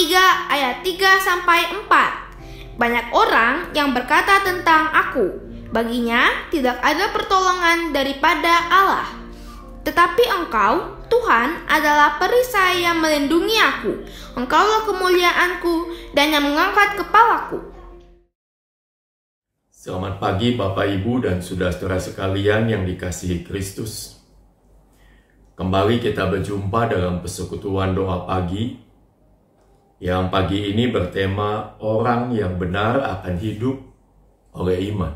3 ayat 3 sampai 4. Banyak orang yang berkata tentang aku, baginya tidak ada pertolongan daripada Allah. Tetapi engkau, Tuhan, adalah perisai yang melindungi aku. Engkaulah kemuliaanku dan yang mengangkat kepalaku. Selamat pagi Bapak Ibu dan saudara-saudara sekalian yang dikasihi Kristus. Kembali kita berjumpa dalam persekutuan doa pagi yang pagi ini bertema orang yang benar akan hidup oleh iman.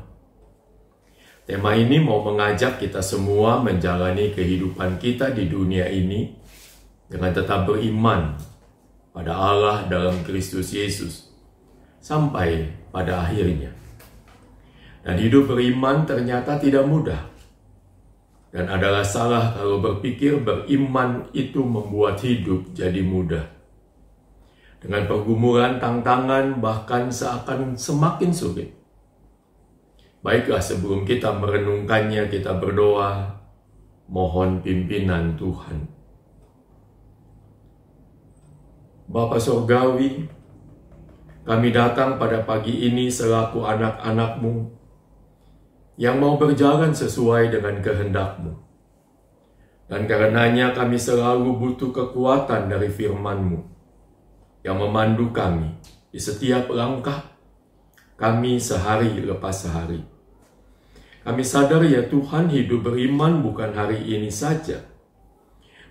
Tema ini mau mengajak kita semua menjalani kehidupan kita di dunia ini dengan tetap beriman pada Allah dalam Kristus Yesus sampai pada akhirnya. Dan hidup beriman ternyata tidak mudah. Dan adalah salah kalau berpikir beriman itu membuat hidup jadi mudah dengan pergumulan, tantangan, bahkan seakan semakin sulit. Baiklah sebelum kita merenungkannya, kita berdoa, mohon pimpinan Tuhan. Bapak Sorgawi, kami datang pada pagi ini selaku anak-anakmu yang mau berjalan sesuai dengan kehendakmu. Dan karenanya kami selalu butuh kekuatan dari firmanmu. mu yang memandu kami di setiap langkah kami sehari lepas sehari. Kami sadar ya Tuhan hidup beriman bukan hari ini saja,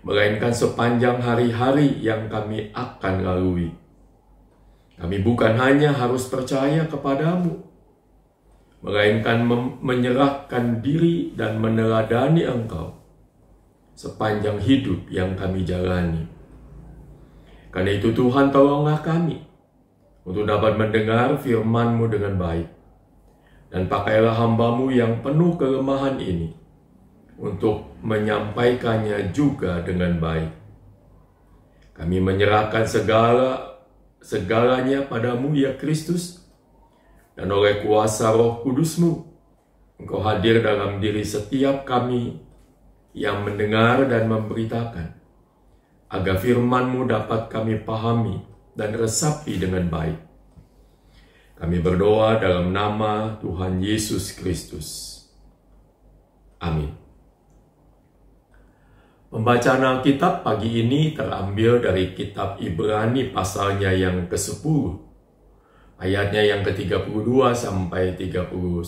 melainkan sepanjang hari-hari yang kami akan lalui. Kami bukan hanya harus percaya kepadamu, melainkan menyerahkan diri dan meneladani engkau sepanjang hidup yang kami jalani. Karena itu Tuhan tolonglah kami untuk dapat mendengar firman-Mu dengan baik. Dan pakailah hambamu yang penuh kelemahan ini untuk menyampaikannya juga dengan baik. Kami menyerahkan segala segalanya padamu ya Kristus dan oleh kuasa roh kudusmu engkau hadir dalam diri setiap kami yang mendengar dan memberitakan agar firman-Mu dapat kami pahami dan resapi dengan baik. Kami berdoa dalam nama Tuhan Yesus Kristus. Amin. Pembacaan Alkitab pagi ini terambil dari kitab Ibrani pasalnya yang ke-10, ayatnya yang ke-32 sampai 39,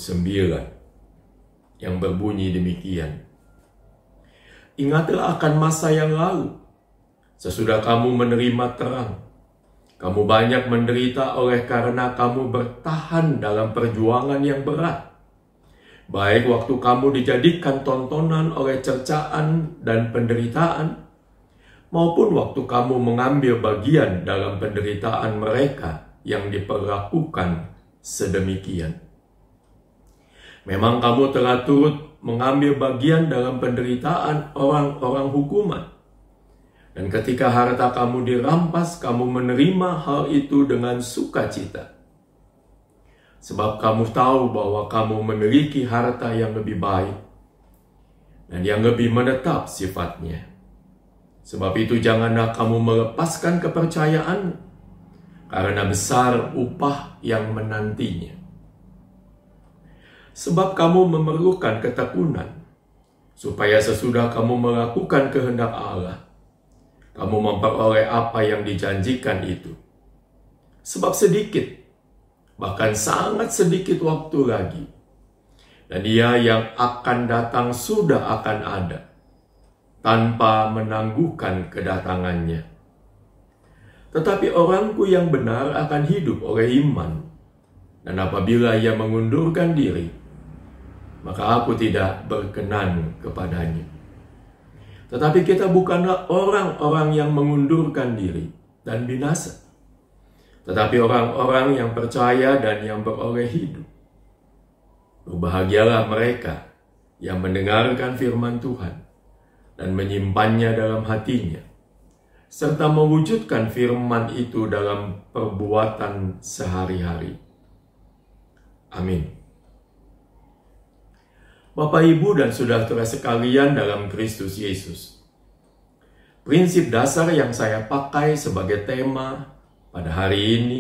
yang berbunyi demikian. Ingatlah akan masa yang lalu, Sesudah kamu menerima terang, kamu banyak menderita oleh karena kamu bertahan dalam perjuangan yang berat. Baik waktu kamu dijadikan tontonan oleh cercaan dan penderitaan, maupun waktu kamu mengambil bagian dalam penderitaan mereka yang diperlakukan sedemikian. Memang kamu telah turut mengambil bagian dalam penderitaan orang-orang hukuman, dan ketika harta kamu dirampas, kamu menerima hal itu dengan sukacita. Sebab kamu tahu bahwa kamu memiliki harta yang lebih baik dan yang lebih menetap sifatnya. Sebab itu janganlah kamu melepaskan kepercayaan, karena besar upah yang menantinya. Sebab kamu memerlukan ketekunan, supaya sesudah kamu melakukan kehendak Allah, kamu memperoleh apa yang dijanjikan itu. Sebab sedikit, bahkan sangat sedikit waktu lagi, dan dia yang akan datang sudah akan ada, tanpa menangguhkan kedatangannya. Tetapi orangku yang benar akan hidup oleh iman, dan apabila ia mengundurkan diri, maka aku tidak berkenan kepadanya. Tetapi kita bukanlah orang-orang yang mengundurkan diri dan binasa. Tetapi orang-orang yang percaya dan yang beroleh hidup. Berbahagialah mereka yang mendengarkan firman Tuhan dan menyimpannya dalam hatinya. Serta mewujudkan firman itu dalam perbuatan sehari-hari. Amin. Bapak, Ibu, dan saudara-saudara sekalian dalam Kristus Yesus. Prinsip dasar yang saya pakai sebagai tema pada hari ini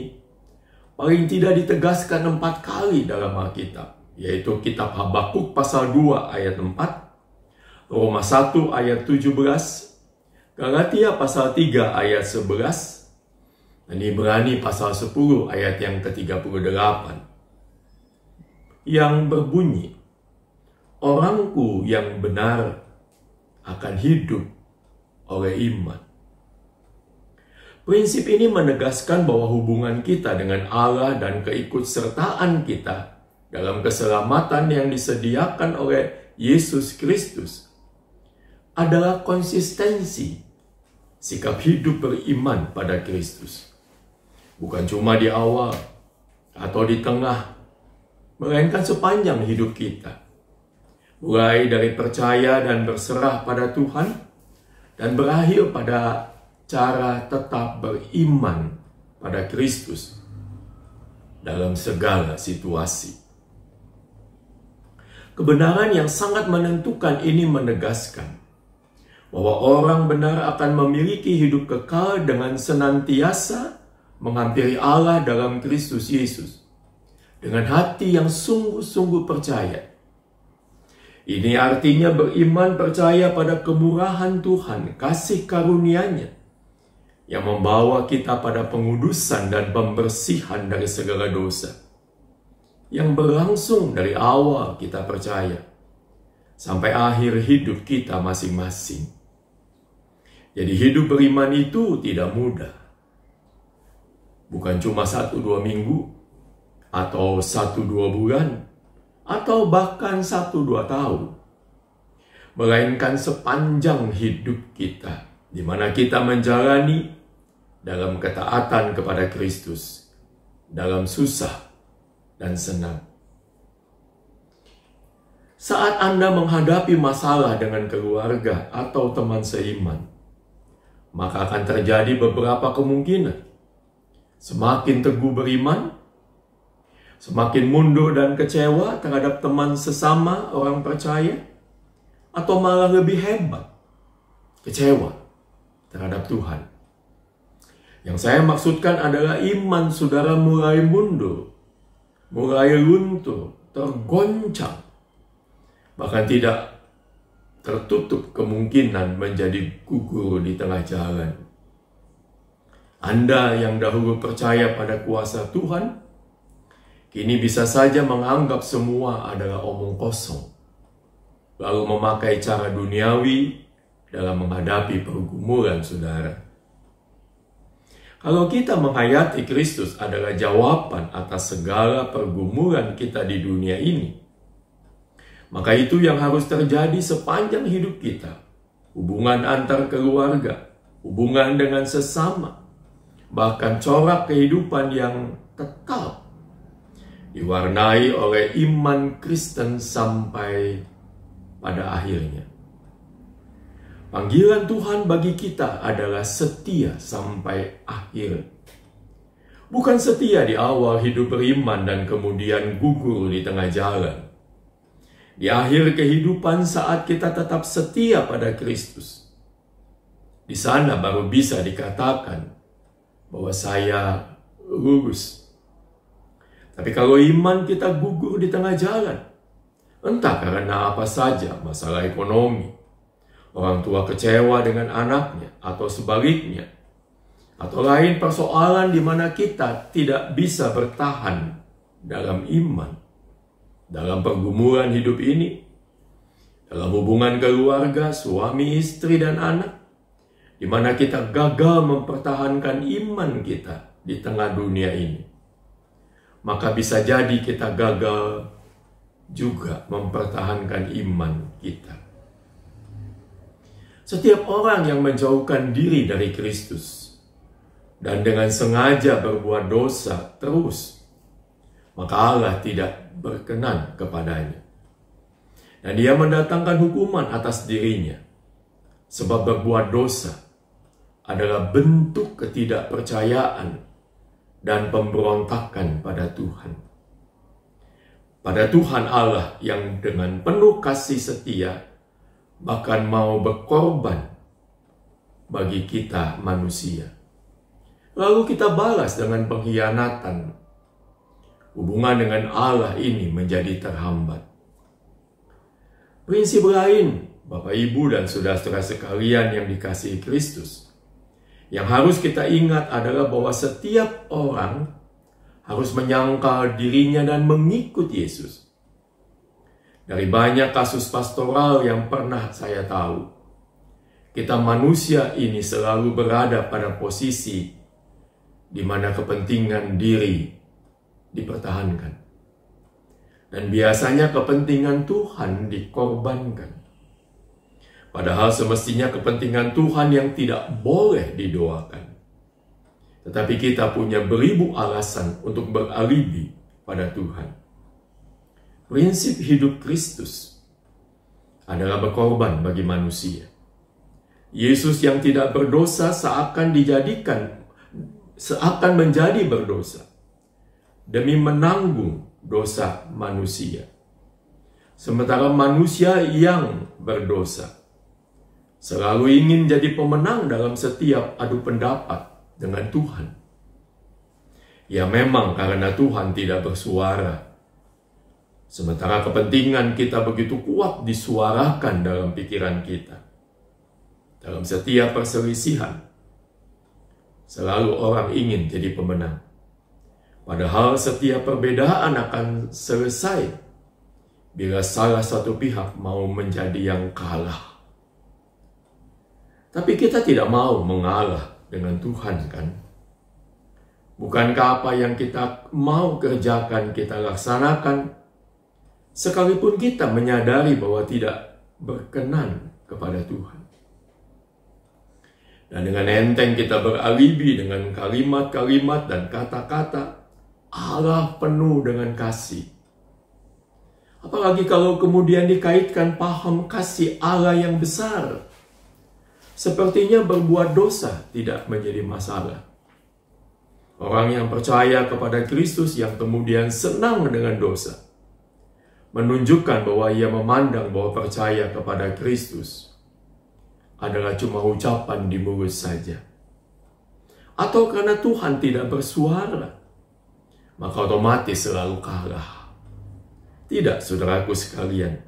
paling tidak ditegaskan empat kali dalam Alkitab, yaitu Kitab Habakuk pasal 2 ayat 4, Roma 1 ayat 17, Galatia pasal 3 ayat 11, dan Ibrani pasal 10 ayat yang ke-38. Yang berbunyi, Orangku yang benar akan hidup oleh iman. Prinsip ini menegaskan bahwa hubungan kita dengan Allah dan keikutsertaan kita dalam keselamatan yang disediakan oleh Yesus Kristus adalah konsistensi sikap hidup beriman pada Kristus. Bukan cuma di awal atau di tengah, melainkan sepanjang hidup kita mulai dari percaya dan berserah pada Tuhan, dan berakhir pada cara tetap beriman pada Kristus dalam segala situasi. Kebenaran yang sangat menentukan ini menegaskan bahwa orang benar akan memiliki hidup kekal dengan senantiasa menghampiri Allah dalam Kristus Yesus dengan hati yang sungguh-sungguh percaya ini artinya beriman percaya pada kemurahan Tuhan, kasih karunia-Nya yang membawa kita pada pengudusan dan pembersihan dari segala dosa yang berlangsung dari awal kita percaya sampai akhir hidup kita masing-masing. Jadi hidup beriman itu tidak mudah. Bukan cuma satu dua minggu atau satu dua bulan, atau bahkan satu dua tahun, melainkan sepanjang hidup kita, di mana kita menjalani dalam ketaatan kepada Kristus, dalam susah dan senang. Saat Anda menghadapi masalah dengan keluarga atau teman seiman, maka akan terjadi beberapa kemungkinan. Semakin teguh beriman, Semakin mundur dan kecewa terhadap teman sesama orang percaya, atau malah lebih hebat, kecewa terhadap Tuhan. Yang saya maksudkan adalah iman saudara mulai mundur, mulai luntur, tergoncang, bahkan tidak tertutup kemungkinan menjadi gugur di tengah jalan. Anda yang dahulu percaya pada kuasa Tuhan, kini bisa saja menganggap semua adalah omong kosong, lalu memakai cara duniawi dalam menghadapi pergumulan saudara. Kalau kita menghayati Kristus adalah jawaban atas segala pergumulan kita di dunia ini, maka itu yang harus terjadi sepanjang hidup kita. Hubungan antar keluarga, hubungan dengan sesama, bahkan corak kehidupan yang tetap diwarnai oleh iman Kristen sampai pada akhirnya. Panggilan Tuhan bagi kita adalah setia sampai akhir. Bukan setia di awal hidup beriman dan kemudian gugur di tengah jalan. Di akhir kehidupan saat kita tetap setia pada Kristus. Di sana baru bisa dikatakan bahwa saya lurus tapi kalau iman kita gugur di tengah jalan, entah karena apa saja masalah ekonomi, orang tua kecewa dengan anaknya atau sebaliknya, atau lain persoalan di mana kita tidak bisa bertahan dalam iman, dalam pergumulan hidup ini, dalam hubungan keluarga, suami, istri, dan anak, di mana kita gagal mempertahankan iman kita di tengah dunia ini maka bisa jadi kita gagal juga mempertahankan iman kita. Setiap orang yang menjauhkan diri dari Kristus dan dengan sengaja berbuat dosa terus, maka Allah tidak berkenan kepadanya. Dan dia mendatangkan hukuman atas dirinya, sebab berbuat dosa adalah bentuk ketidakpercayaan dan pemberontakan pada Tuhan. Pada Tuhan Allah yang dengan penuh kasih setia bahkan mau berkorban bagi kita manusia. Lalu kita balas dengan pengkhianatan. Hubungan dengan Allah ini menjadi terhambat. Prinsip lain, Bapak Ibu dan saudara-saudara sekalian yang dikasihi Kristus, yang harus kita ingat adalah bahwa setiap orang harus menyangkal dirinya dan mengikut Yesus. Dari banyak kasus pastoral yang pernah saya tahu, kita manusia ini selalu berada pada posisi di mana kepentingan diri dipertahankan. Dan biasanya kepentingan Tuhan dikorbankan. Padahal semestinya kepentingan Tuhan yang tidak boleh didoakan. Tetapi kita punya beribu alasan untuk beralibi pada Tuhan. Prinsip hidup Kristus adalah berkorban bagi manusia. Yesus yang tidak berdosa seakan dijadikan seakan menjadi berdosa demi menanggung dosa manusia. Sementara manusia yang berdosa selalu ingin jadi pemenang dalam setiap adu pendapat dengan Tuhan. Ya memang karena Tuhan tidak bersuara. Sementara kepentingan kita begitu kuat disuarakan dalam pikiran kita. Dalam setiap perselisihan, selalu orang ingin jadi pemenang. Padahal setiap perbedaan akan selesai bila salah satu pihak mau menjadi yang kalah. Tapi kita tidak mau mengalah dengan Tuhan kan? Bukankah apa yang kita mau kerjakan kita laksanakan sekalipun kita menyadari bahwa tidak berkenan kepada Tuhan. Dan dengan enteng kita beralibi dengan kalimat-kalimat dan kata-kata Allah penuh dengan kasih. Apalagi kalau kemudian dikaitkan paham kasih Allah yang besar Sepertinya berbuat dosa tidak menjadi masalah. Orang yang percaya kepada Kristus yang kemudian senang dengan dosa menunjukkan bahwa ia memandang bahwa percaya kepada Kristus adalah cuma ucapan di mulut saja. Atau karena Tuhan tidak bersuara, maka otomatis selalu kalah. Tidak, saudaraku sekalian.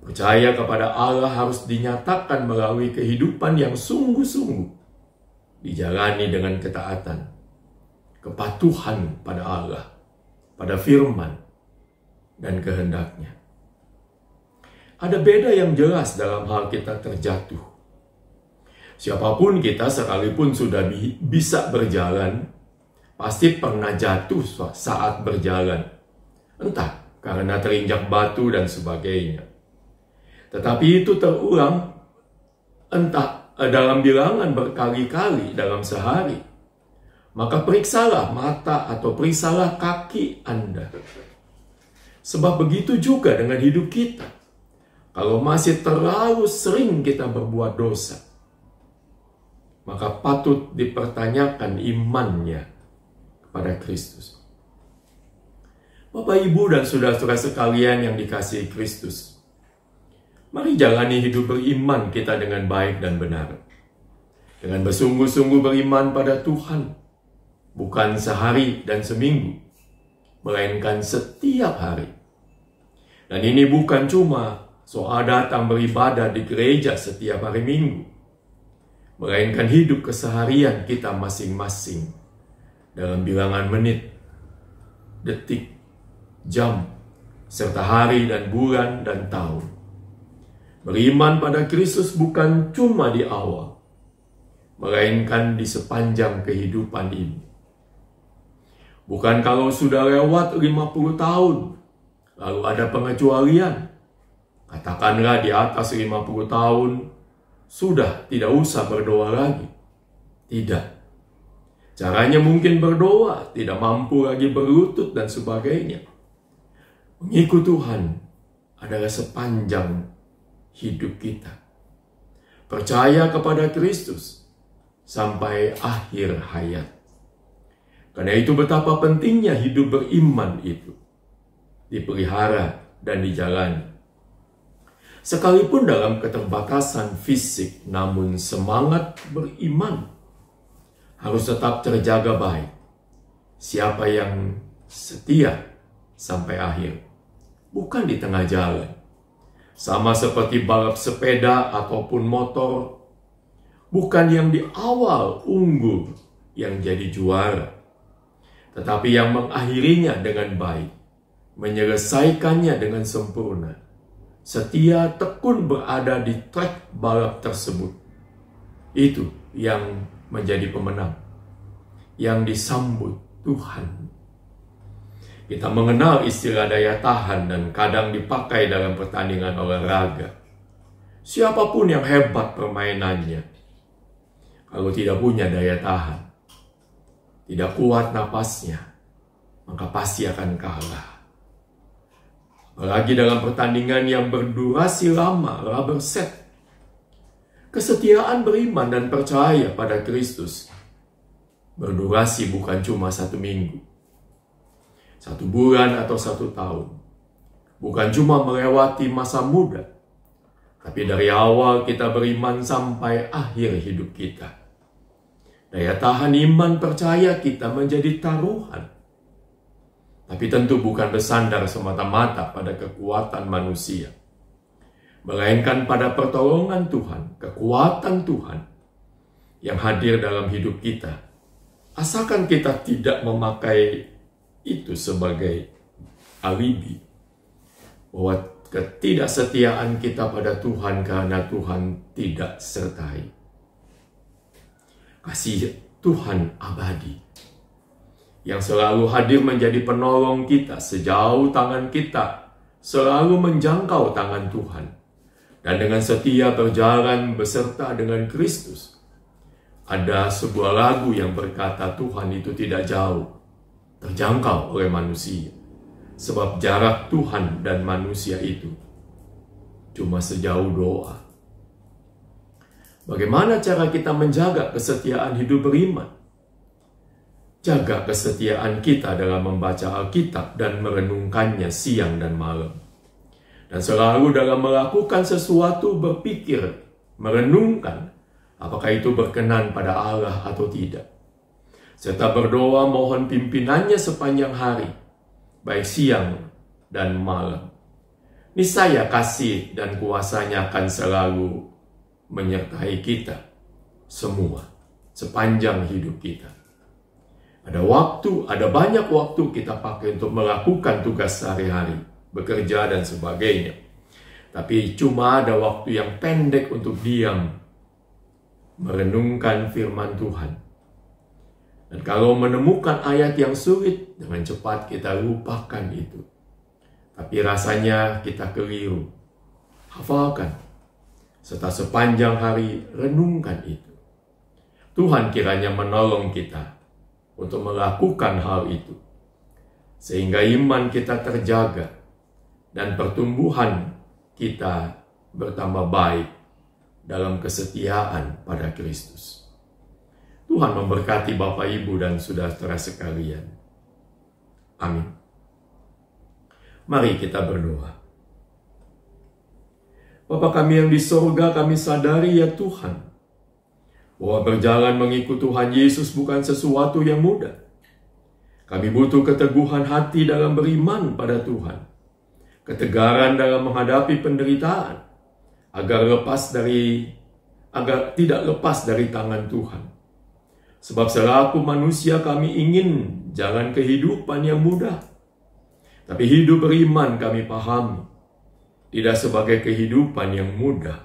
Percaya kepada Allah harus dinyatakan melalui kehidupan yang sungguh-sungguh. Dijalani dengan ketaatan, kepatuhan pada Allah, pada firman, dan kehendaknya. Ada beda yang jelas dalam hal kita terjatuh. Siapapun kita sekalipun sudah bi bisa berjalan, pasti pernah jatuh saat berjalan. Entah karena terinjak batu dan sebagainya. Tetapi itu terulang entah eh, dalam bilangan berkali-kali dalam sehari. Maka periksalah mata atau periksalah kaki Anda. Sebab begitu juga dengan hidup kita. Kalau masih terlalu sering kita berbuat dosa, maka patut dipertanyakan imannya kepada Kristus. Bapak, Ibu, dan saudara-saudara sekalian yang dikasihi Kristus, Mari jalani hidup beriman kita dengan baik dan benar. Dengan bersungguh-sungguh beriman pada Tuhan. Bukan sehari dan seminggu. Melainkan setiap hari. Dan ini bukan cuma soal datang beribadah di gereja setiap hari minggu. Melainkan hidup keseharian kita masing-masing. Dalam bilangan menit, detik, jam, serta hari dan bulan dan tahun. Beriman pada Kristus bukan cuma di awal, melainkan di sepanjang kehidupan ini. Bukan kalau sudah lewat 50 tahun, lalu ada pengecualian. Katakanlah di atas 50 tahun, sudah tidak usah berdoa lagi. Tidak. Caranya mungkin berdoa, tidak mampu lagi berlutut dan sebagainya. Mengikut Tuhan adalah sepanjang hidup kita. Percaya kepada Kristus sampai akhir hayat. Karena itu betapa pentingnya hidup beriman itu. Dipelihara dan dijalani. Sekalipun dalam keterbatasan fisik, namun semangat beriman harus tetap terjaga baik. Siapa yang setia sampai akhir, bukan di tengah jalan, sama seperti balap sepeda ataupun motor, bukan yang di awal unggul yang jadi juara, tetapi yang mengakhirinya dengan baik, menyelesaikannya dengan sempurna. Setia tekun berada di trek balap tersebut. Itu yang menjadi pemenang, yang disambut Tuhan kita mengenal istilah daya tahan dan kadang dipakai dalam pertandingan olahraga. Siapapun yang hebat permainannya, kalau tidak punya daya tahan, tidak kuat napasnya, maka pasti akan kalah. Apalagi dalam pertandingan yang berdurasi lama, rubber set. Kesetiaan beriman dan percaya pada Kristus berdurasi bukan cuma satu minggu, satu bulan atau satu tahun. Bukan cuma melewati masa muda, tapi dari awal kita beriman sampai akhir hidup kita. Daya tahan iman percaya kita menjadi taruhan. Tapi tentu bukan bersandar semata-mata pada kekuatan manusia. Melainkan pada pertolongan Tuhan, kekuatan Tuhan yang hadir dalam hidup kita. Asalkan kita tidak memakai itu sebagai alibi bahwa ketidaksetiaan kita pada Tuhan karena Tuhan tidak sertai. Kasih Tuhan abadi yang selalu hadir menjadi penolong kita sejauh tangan kita selalu menjangkau tangan Tuhan dan dengan setia berjalan beserta dengan Kristus. Ada sebuah lagu yang berkata Tuhan itu tidak jauh terjangkau oleh manusia. Sebab jarak Tuhan dan manusia itu cuma sejauh doa. Bagaimana cara kita menjaga kesetiaan hidup beriman? Jaga kesetiaan kita dalam membaca Alkitab dan merenungkannya siang dan malam. Dan selalu dalam melakukan sesuatu berpikir, merenungkan apakah itu berkenan pada Allah atau tidak serta berdoa mohon pimpinannya sepanjang hari, baik siang dan malam. Niscaya kasih dan kuasanya akan selalu menyertai kita semua sepanjang hidup kita. Ada waktu, ada banyak waktu kita pakai untuk melakukan tugas sehari-hari, bekerja dan sebagainya. Tapi cuma ada waktu yang pendek untuk diam, merenungkan firman Tuhan, dan kalau menemukan ayat yang sulit, dengan cepat kita lupakan itu. Tapi rasanya kita keliru. Hafalkan. Serta sepanjang hari renungkan itu. Tuhan kiranya menolong kita untuk melakukan hal itu. Sehingga iman kita terjaga dan pertumbuhan kita bertambah baik dalam kesetiaan pada Kristus. Tuhan memberkati Bapak, Ibu, dan saudara sekalian. Amin. Mari kita berdoa. Bapa kami yang di sorga, kami sadari ya Tuhan, bahwa berjalan mengikut Tuhan Yesus bukan sesuatu yang mudah. Kami butuh keteguhan hati dalam beriman pada Tuhan, ketegaran dalam menghadapi penderitaan, agar lepas dari agar tidak lepas dari tangan Tuhan. Sebab selaku manusia kami ingin jangan kehidupan yang mudah. Tapi hidup beriman kami paham Tidak sebagai kehidupan yang mudah.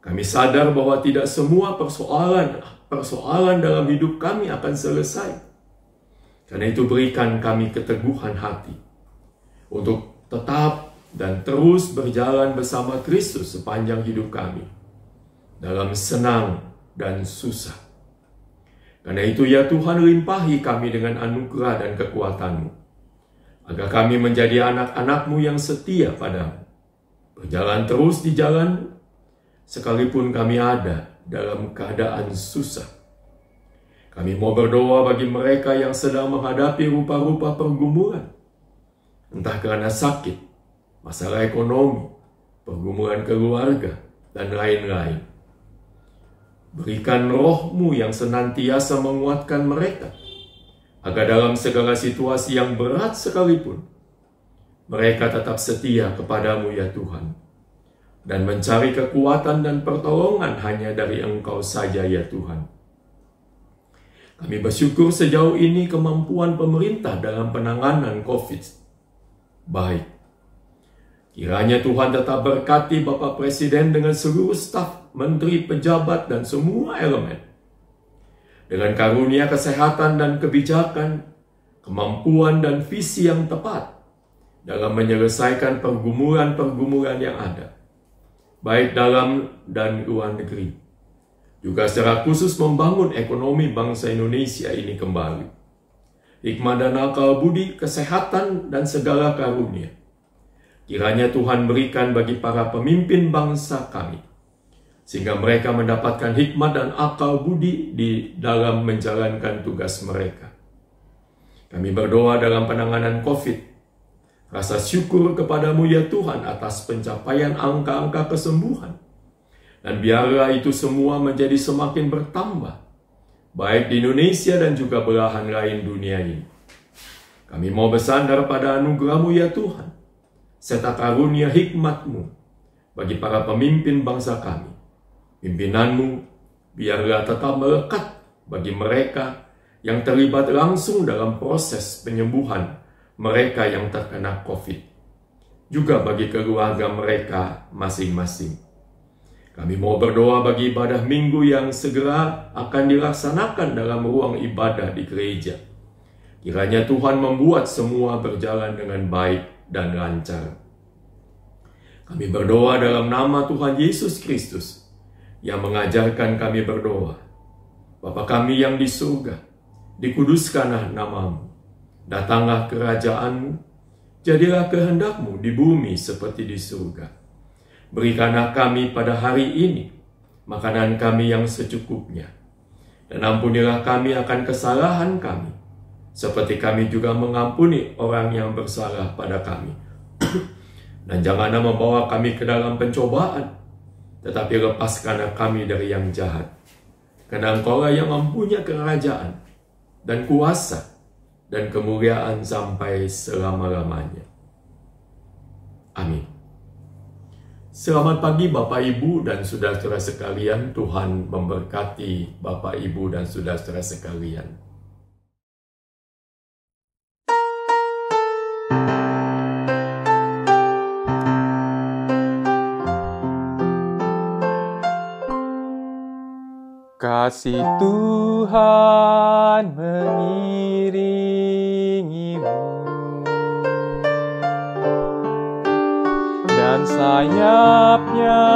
Kami sadar bahwa tidak semua persoalan persoalan dalam hidup kami akan selesai. Karena itu berikan kami keteguhan hati untuk tetap dan terus berjalan bersama Kristus sepanjang hidup kami dalam senang dan susah. Karena itu ya Tuhan limpahi kami dengan anugerah dan kekuatanMu Agar kami menjadi anak anakmu yang setia padamu. Berjalan terus di jalan sekalipun kami ada dalam keadaan susah. Kami mau berdoa bagi mereka yang sedang menghadapi rupa-rupa pergumulan. Entah karena sakit, masalah ekonomi, pergumulan keluarga, dan lain-lain Berikan rohmu yang senantiasa menguatkan mereka, agar dalam segala situasi yang berat sekalipun, mereka tetap setia kepadamu ya Tuhan, dan mencari kekuatan dan pertolongan hanya dari engkau saja ya Tuhan. Kami bersyukur sejauh ini kemampuan pemerintah dalam penanganan COVID baik Kiranya Tuhan tetap berkati Bapak Presiden dengan seluruh staf, menteri, pejabat, dan semua elemen. Dengan karunia kesehatan dan kebijakan, kemampuan dan visi yang tepat dalam menyelesaikan pergumulan-pergumulan yang ada, baik dalam dan luar negeri. Juga secara khusus membangun ekonomi bangsa Indonesia ini kembali. Hikmah dan akal budi, kesehatan, dan segala karunia Kiranya Tuhan berikan bagi para pemimpin bangsa kami, sehingga mereka mendapatkan hikmat dan akal budi di dalam menjalankan tugas mereka. Kami berdoa dalam penanganan COVID. Rasa syukur kepadamu ya Tuhan atas pencapaian angka-angka kesembuhan. Dan biarlah itu semua menjadi semakin bertambah. Baik di Indonesia dan juga belahan lain dunia ini. Kami mau bersandar pada anugerahmu ya Tuhan serta karunia hikmatmu bagi para pemimpin bangsa kami. Pimpinanmu biarlah tetap melekat bagi mereka yang terlibat langsung dalam proses penyembuhan mereka yang terkena COVID, juga bagi keluarga mereka masing-masing. Kami mau berdoa bagi ibadah minggu yang segera akan dilaksanakan dalam ruang ibadah di gereja. Kiranya Tuhan membuat semua berjalan dengan baik dan lancar. Kami berdoa dalam nama Tuhan Yesus Kristus yang mengajarkan kami berdoa. Bapa kami yang di surga, dikuduskanlah namamu. Datanglah kerajaanmu, jadilah kehendakmu di bumi seperti di surga. Berikanlah kami pada hari ini makanan kami yang secukupnya. Dan ampunilah kami akan kesalahan kami, seperti kami juga mengampuni orang yang bersalah pada kami. Dan janganlah membawa kami ke dalam pencobaan, tetapi lepaskanlah kami dari yang jahat. Karena lah yang mempunyai kerajaan dan kuasa dan kemuliaan sampai selama-lamanya. Amin. Selamat pagi Bapak Ibu dan saudara-saudara sekalian. Tuhan memberkati Bapak Ibu dan saudara-saudara sekalian. Kasih Tuhan mengiringimu Dan sayapnya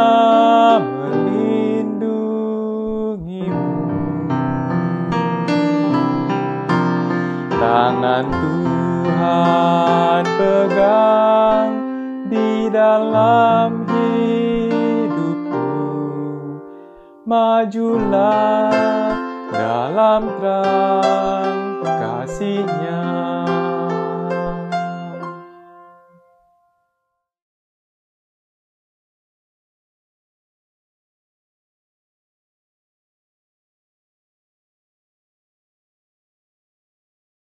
melindungimu Tangan Tuhan pegang di dalam majulah dalam terang kasihnya.